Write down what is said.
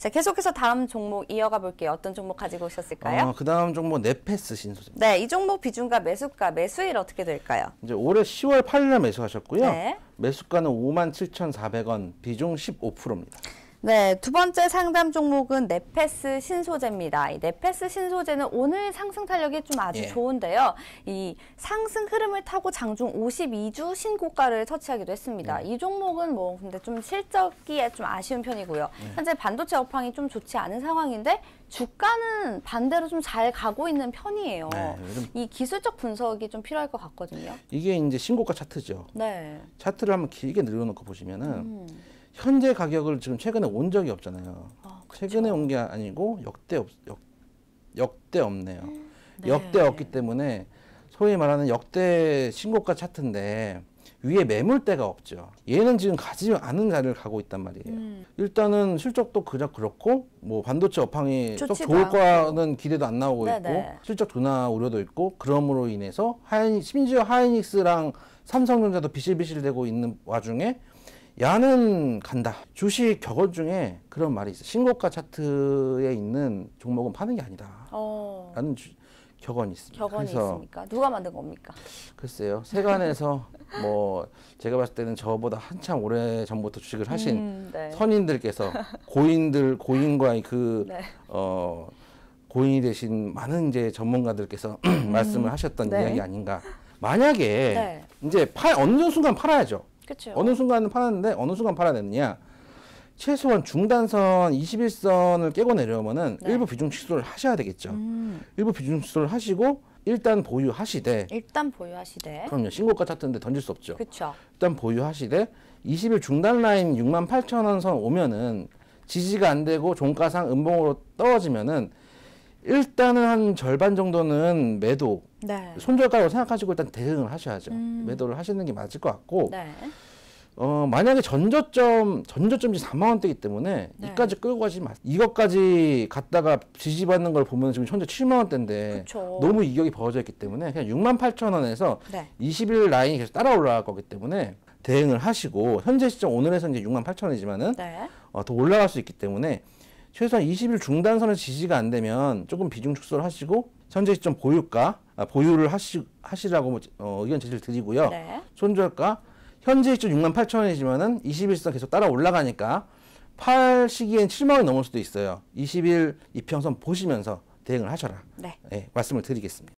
자, 계속해서 다음 종목 이어가 볼게요. 어떤 종목 가지고 오셨을까요? 어, 아, 그 다음 종목 네패스 신소재. 네, 이 종목 비중과 매수가, 매수일 어떻게 될까요? 이제 올해 10월 8일에 매수하셨고요. 네. 매수가는 57,400원, 비중 15%입니다. 네, 두 번째 상담 종목은 네페스 신소재입니다. 이 네페스 신소재는 오늘 상승 탄력이 좀 아주 예. 좋은데요. 이 상승 흐름을 타고 장중 52주 신고가를 터치하기도 했습니다. 음. 이 종목은 뭐 근데 좀실적이좀 아쉬운 편이고요. 음. 현재 반도체 업황이 좀 좋지 않은 상황인데 주가는 반대로 좀 잘 가고 있는 편이에요. 네, 이 기술적 분석이 좀 필요할 것 같거든요. 이게 이제 신고가 차트죠. 네. 차트를 한번 길게 늘려놓고 보시면은 음. 현재 가격을 지금 최근에 온 적이 없잖아요. 아, 최근에 온 게 아니고 역대 없, 역, 역대 없네요. 음, 네. 역대 없기 때문에 소위 말하는 역대 신고가 차트인데 위에 매물대가 없죠. 얘는 지금 가지 않은 자리를 가고 있단 말이에요. 음. 일단은 실적도 그저 그렇고 뭐 반도체 업황이 쭉 좋을 거는 기대도 안 나오고 네네. 있고 네. 실적 둔화 우려도 있고 그럼으로 인해서 하이닉, 심지어 하이닉스랑 삼성전자도 비실비실되고 있는 와중에 야는 간다. 주식 격언 중에 그런 말이 있어. 신고가 차트에 있는 종목은 파는 게 아니다. 어. 라는 주, 격언이 있습니다. 격언이 그래서 있습니까? 누가 만든 겁니까? 글쎄요. 세간에서 뭐 제가 봤을 때는 저보다 한참 오래 전부터 주식을 하신 음, 네. 선인들께서 고인들 고인과 의그 네. 어, 고인이 되신 많은 이제 전문가들께서 음. 말씀을 하셨던 네. 이야기 아닌가. 만약에 네. 이제 팔 어느 순간 팔아야죠. 그쵸. 어느 순간은 팔았는데 어느 순간 팔아야 되느냐. 최소한 중단선 21선을 깨고 내려오면은 네. 일부 비중 축소를 하셔야 되겠죠. 음. 일부 비중 축소를 하시고 일단 보유하시되 일단 보유하시되 그럼요. 신고가 찼던데 던질 수 없죠. 그렇죠. 일단 보유하시되 20일 중단 라인 6만 8천 원 선 오면은 지지가 안 되고 종가상 음봉으로 떨어지면은 일단은 한 절반 정도는 매도 네. 손절가라고 생각하시고 일단 대응을 하셔야죠. 음. 매도를 하시는 게 맞을 것 같고 네. 어, 만약에 전저점 전저점이 4만 원대이기 때문에 네. 이까지 끌고 가지 마. 이것까지 갔다가 지지받는 걸 보면 지금 현재 7만 원대인데 그쵸. 너무 이격이 벌어져 있기 때문에 그냥 6만 8천 원에서 네. 20일 라인이 계속 따라 올라갈 거기 때문에 대응을 하시고 현재 시점 오늘에서 이제 6만 8천 원이지만은 네. 어, 더 올라갈 수 있기 때문에 최소한 20일 중단선에 지지가 안 되면 조금 비중 축소를 하시고 현재 시점 보유가 아, 보유를 하시, 하시라고 뭐, 어, 의견 제시를 드리고요. 네. 손절가 현재 시점 6만 8천 원이지만은 21선 계속 따라 올라가니까 팔 시기엔 7만 원이 넘을 수도 있어요. 2 1 이평선 보시면서 대응을 하셔라. 네. 네 말씀을 드리겠습니다.